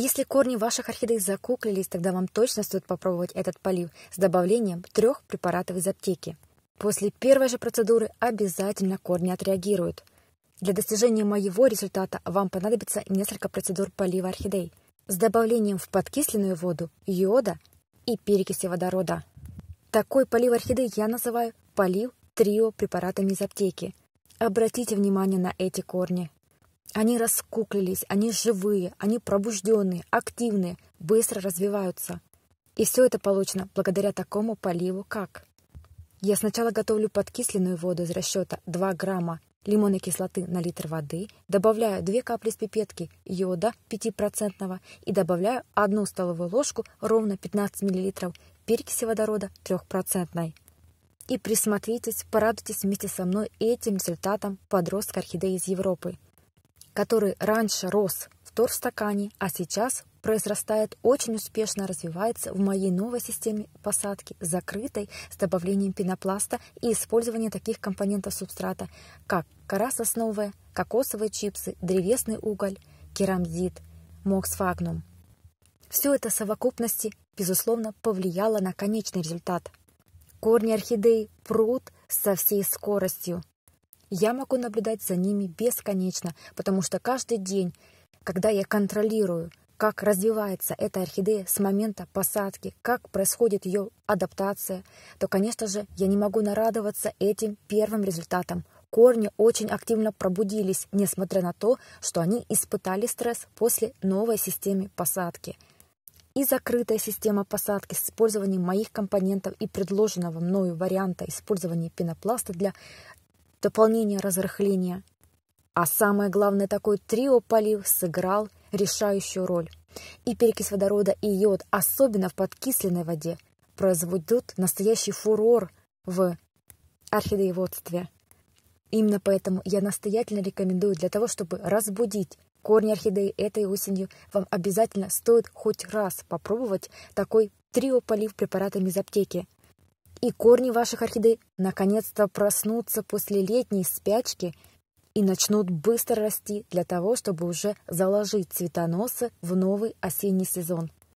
Если корни ваших орхидей закуклились, тогда вам точно стоит попробовать этот полив с добавлением трех препаратов из аптеки. После первой же процедуры обязательно корни отреагируют. Для достижения моего результата вам понадобится несколько процедур полива орхидей с добавлением в подкисленную воду йода и перекиси водорода. Такой полив орхидей я называю полив трио препаратами из аптеки. Обратите внимание на эти корни. Они раскуклились, они живые, они пробужденные, активные, быстро развиваются. И все это получено благодаря такому поливу, как... Я сначала готовлю подкисленную воду из расчета 2 грамма лимонной кислоты на литр воды, добавляю 2 капли с пипетки йода 5% и добавляю 1 столовую ложку ровно 15 мл перекиси водорода 3%. И присмотритесь, порадуйтесь вместе со мной этим результатом подростка орхидеи из Европы – который раньше рос в торфстакане, а сейчас произрастает, очень успешно развивается в моей новой системе посадки, закрытой с добавлением пенопласта и использованием таких компонентов субстрата, как кора сосновая, кокосовые чипсы, древесный уголь, керамзит, моксфагнум. Все это в совокупности, безусловно, повлияло на конечный результат. Корни орхидеи прут со всей скоростью, я могу наблюдать за ними бесконечно, потому что каждый день, когда я контролирую, как развивается эта орхидея с момента посадки, как происходит ее адаптация, то, конечно же, я не могу нарадоваться этим первым результатам. Корни очень активно пробудились, несмотря на то, что они испытали стресс после новой системы посадки – и закрытая система посадки с использованием моих компонентов и предложенного мною варианта использования пенопласта для дополнение разрыхления. А самое главное, такой триополив сыграл решающую роль. И перекись водорода, и йод, особенно в подкисленной воде, производят настоящий фурор в орхидееводстве. Именно поэтому я настоятельно рекомендую для того, чтобы разбудить корни орхидеи этой осенью, вам обязательно стоит хоть раз попробовать такой триополив препаратами из аптеки и корни ваших орхидей наконец-то проснутся после летней спячки и начнут быстро расти для того, чтобы уже заложить цветоносы в новый осенний сезон.